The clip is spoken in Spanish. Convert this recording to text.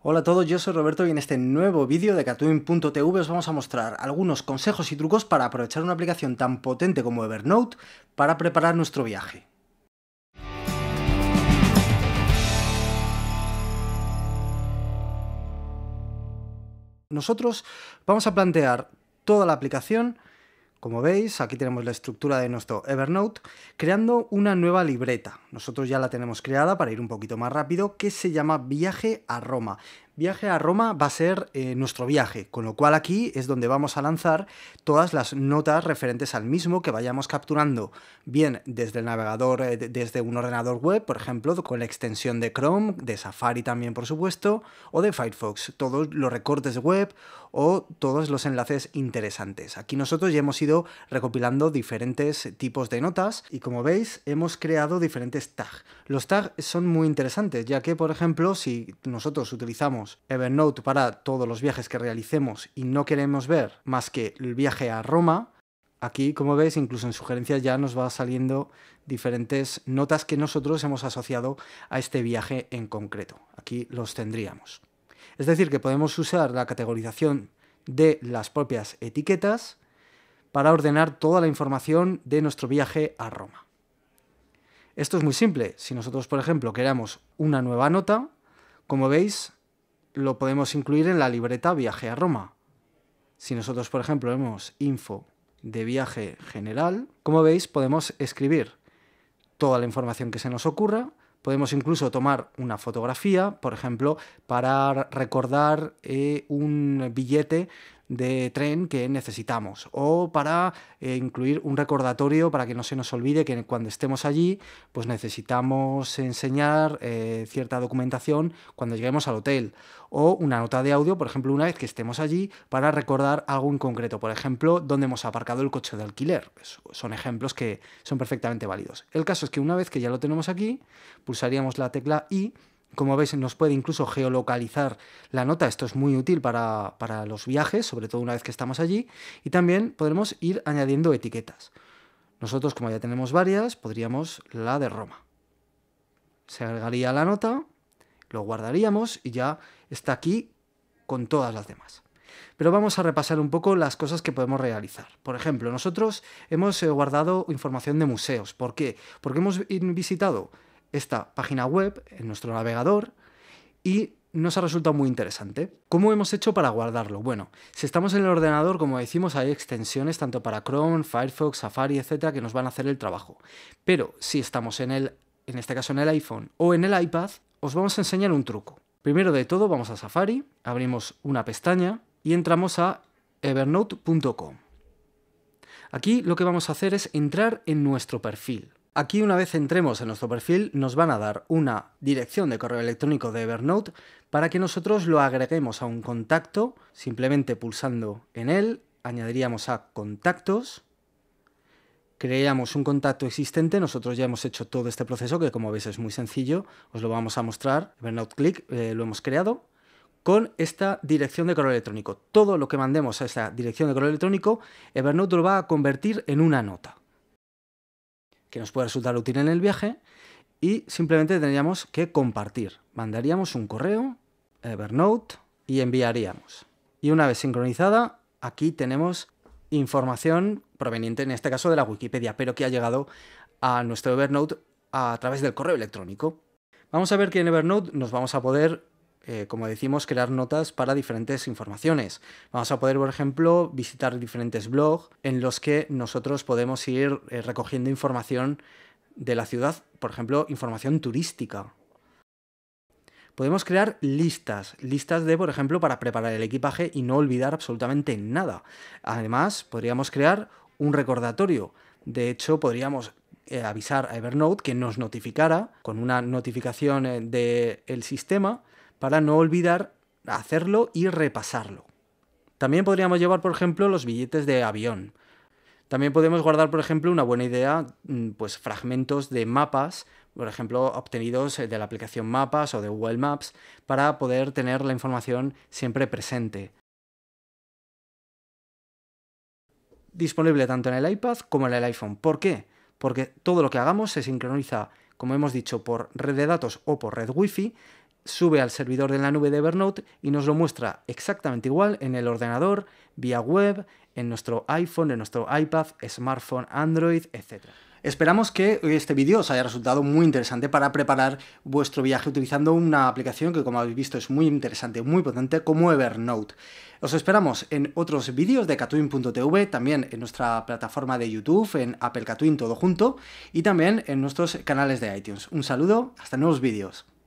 Hola a todos, yo soy Roberto y en este nuevo vídeo de Cartoon.tv os vamos a mostrar algunos consejos y trucos para aprovechar una aplicación tan potente como Evernote para preparar nuestro viaje. Nosotros vamos a plantear toda la aplicación como veis, aquí tenemos la estructura de nuestro Evernote, creando una nueva libreta. Nosotros ya la tenemos creada para ir un poquito más rápido, que se llama Viaje a Roma. Viaje a Roma va a ser eh, nuestro viaje, con lo cual aquí es donde vamos a lanzar todas las notas referentes al mismo que vayamos capturando, bien desde el navegador, eh, desde un ordenador web, por ejemplo, con la extensión de Chrome, de Safari también, por supuesto, o de Firefox, todos los recortes web o todos los enlaces interesantes. Aquí nosotros ya hemos ido recopilando diferentes tipos de notas y como veis hemos creado diferentes tags. Los tags son muy interesantes, ya que, por ejemplo, si nosotros utilizamos Evernote para todos los viajes que realicemos y no queremos ver más que el viaje a Roma, aquí, como veis, incluso en sugerencias ya nos va saliendo diferentes notas que nosotros hemos asociado a este viaje en concreto. Aquí los tendríamos. Es decir, que podemos usar la categorización de las propias etiquetas para ordenar toda la información de nuestro viaje a Roma. Esto es muy simple. Si nosotros, por ejemplo, queramos una nueva nota, como veis, lo podemos incluir en la libreta Viaje a Roma. Si nosotros, por ejemplo, vemos info de viaje general, como veis, podemos escribir toda la información que se nos ocurra. Podemos incluso tomar una fotografía, por ejemplo, para recordar eh, un billete de tren que necesitamos o para eh, incluir un recordatorio para que no se nos olvide que cuando estemos allí pues necesitamos enseñar eh, cierta documentación cuando lleguemos al hotel o una nota de audio por ejemplo una vez que estemos allí para recordar algo en concreto por ejemplo dónde hemos aparcado el coche de alquiler pues, son ejemplos que son perfectamente válidos el caso es que una vez que ya lo tenemos aquí pulsaríamos la tecla I como veis, nos puede incluso geolocalizar la nota. Esto es muy útil para, los viajes, sobre todo una vez que estamos allí. Y también podemos ir añadiendo etiquetas. Nosotros, como ya tenemos varias, podríamos la de Roma. Se agregaría la nota, lo guardaríamos y ya está aquí con todas las demás. Pero vamos a repasar un poco las cosas que podemos realizar. Por ejemplo, nosotros hemos eh, guardado información de museos. ¿Por qué? Porque hemos visitado esta página web en nuestro navegador y nos ha resultado muy interesante. ¿Cómo hemos hecho para guardarlo? Bueno, si estamos en el ordenador, como decimos, hay extensiones tanto para Chrome, Firefox, Safari, etcétera, que nos van a hacer el trabajo. Pero si estamos en el, en este caso en el iPhone o en el iPad, os vamos a enseñar un truco. Primero de todo, vamos a Safari, abrimos una pestaña y entramos a evernote.com. Aquí lo que vamos a hacer es entrar en nuestro perfil. Aquí una vez entremos en nuestro perfil nos van a dar una dirección de correo electrónico de Evernote para que nosotros lo agreguemos a un contacto, simplemente pulsando en él, añadiríamos a contactos, creamos un contacto existente, nosotros ya hemos hecho todo este proceso que como veis es muy sencillo, os lo vamos a mostrar, Evernote Click eh, lo hemos creado, con esta dirección de correo electrónico. Todo lo que mandemos a esta dirección de correo electrónico, Evernote lo va a convertir en una nota que nos puede resultar útil en el viaje y simplemente tendríamos que compartir. Mandaríamos un correo, Evernote, y enviaríamos. Y una vez sincronizada, aquí tenemos información proveniente en este caso de la Wikipedia, pero que ha llegado a nuestro Evernote a través del correo electrónico. Vamos a ver que en Evernote nos vamos a poder eh, como decimos, crear notas para diferentes informaciones. Vamos a poder, por ejemplo, visitar diferentes blogs en los que nosotros podemos ir eh, recogiendo información de la ciudad, por ejemplo, información turística. Podemos crear listas, listas de, por ejemplo, para preparar el equipaje y no olvidar absolutamente nada. Además, podríamos crear un recordatorio. De hecho, podríamos eh, avisar a Evernote que nos notificara con una notificación del de sistema para no olvidar hacerlo y repasarlo. También podríamos llevar, por ejemplo, los billetes de avión. También podemos guardar, por ejemplo, una buena idea, mm, pues fragmentos de mapas, por ejemplo, obtenidos de la aplicación Mapas o de Google Maps, para poder tener la información siempre presente. Disponible tanto en el iPad como en el iPhone. ¿Por qué? Porque todo lo que hagamos se sincroniza, como hemos dicho, por red de datos o por red Wi-Fi sube al servidor de la nube de Evernote y nos lo muestra exactamente igual en el ordenador, vía web, en nuestro iPhone, en nuestro iPad, smartphone, Android, etc. Esperamos que este vídeo os haya resultado muy interesante para preparar vuestro viaje utilizando una aplicación que como habéis visto es muy interesante, muy potente como Evernote. Os esperamos en otros vídeos de Catwin.tv, también en nuestra plataforma de YouTube, en Apple Catwin todo junto y también en nuestros canales de iTunes. Un saludo, hasta nuevos vídeos.